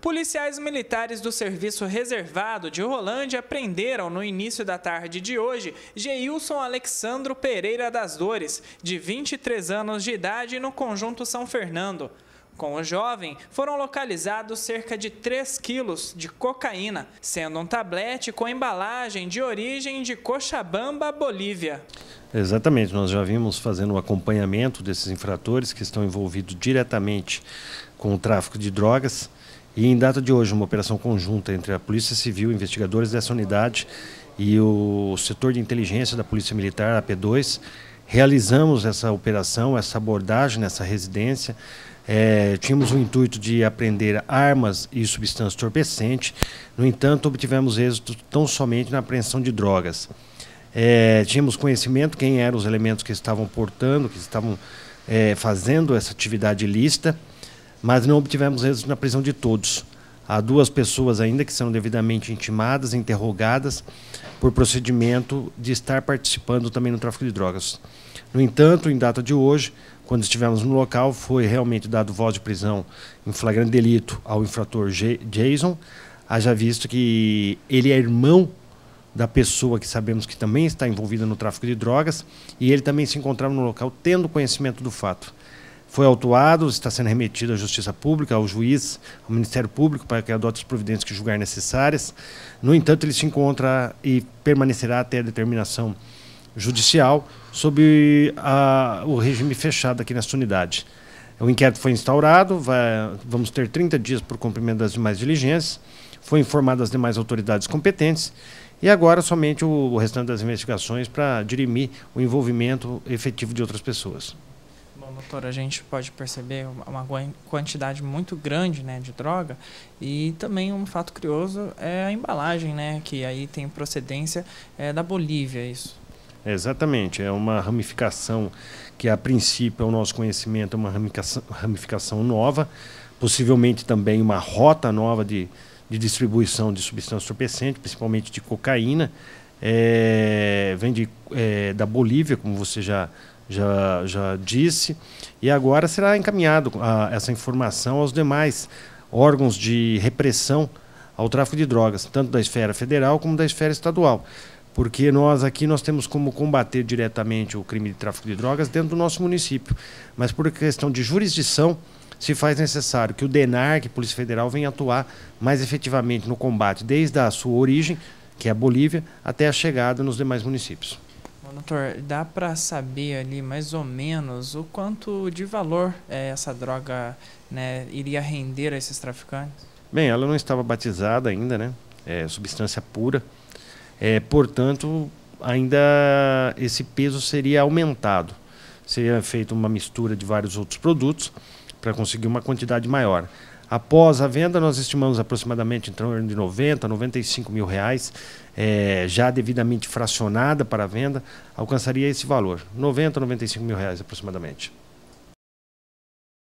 Policiais militares do Serviço Reservado de Rolândia prenderam no início da tarde de hoje Geilson Alexandro Pereira das Dores, de 23 anos de idade, no Conjunto São Fernando. Com o jovem, foram localizados cerca de 3 quilos de cocaína, sendo um tablete com embalagem de origem de Cochabamba, Bolívia. Exatamente, nós já vimos fazendo o acompanhamento desses infratores que estão envolvidos diretamente com o tráfico de drogas e em data de hoje, uma operação conjunta entre a Polícia Civil, investigadores dessa unidade e o setor de inteligência da Polícia Militar, a P2, realizamos essa operação, essa abordagem nessa residência. É, tínhamos o intuito de apreender armas e substância torpecente, no entanto, obtivemos êxito tão somente na apreensão de drogas. É, tínhamos conhecimento quem eram os elementos que estavam portando, que estavam é, fazendo essa atividade ilícita mas não obtivemos êxito na prisão de todos. Há duas pessoas ainda que são devidamente intimadas, interrogadas por procedimento de estar participando também no tráfico de drogas. No entanto, em data de hoje, quando estivemos no local, foi realmente dado voz de prisão em flagrante delito ao infrator G Jason, haja visto que ele é irmão da pessoa que sabemos que também está envolvida no tráfico de drogas e ele também se encontrava no local tendo conhecimento do fato foi autuado, está sendo remetido à Justiça Pública, ao juiz, ao Ministério Público, para que adote as providências que julgar necessárias. No entanto, ele se encontra e permanecerá até a determinação judicial sob a, o regime fechado aqui nesta unidade. O inquérito foi instaurado, vai, vamos ter 30 dias para o cumprimento das demais diligências, foi informado as demais autoridades competentes e agora somente o, o restante das investigações para dirimir o envolvimento efetivo de outras pessoas doutor, a gente pode perceber uma quantidade muito grande né, de droga e também um fato curioso é a embalagem, né, que aí tem procedência é, da Bolívia, é isso. Exatamente, é uma ramificação que a princípio é o nosso conhecimento, é uma ramificação, ramificação nova, possivelmente também uma rota nova de, de distribuição de substância entorpecente, principalmente de cocaína, é, vem de, é, da Bolívia, como você já já, já disse, e agora será encaminhado a, ah, essa informação aos demais órgãos de repressão ao tráfico de drogas, tanto da esfera federal como da esfera estadual. Porque nós aqui nós temos como combater diretamente o crime de tráfico de drogas dentro do nosso município. Mas por questão de jurisdição, se faz necessário que o DENARC, Polícia Federal, venha atuar mais efetivamente no combate, desde a sua origem, que é a Bolívia, até a chegada nos demais municípios. Doutor, dá para saber ali mais ou menos o quanto de valor é, essa droga né, iria render a esses traficantes? Bem, ela não estava batizada ainda, né? É substância pura. É, portanto, ainda esse peso seria aumentado. Seria feita uma mistura de vários outros produtos para conseguir uma quantidade maior. Após a venda, nós estimamos aproximadamente em torno de 90, 95 mil reais, é, já devidamente fracionada para a venda, alcançaria esse valor, 90, 95 mil reais aproximadamente.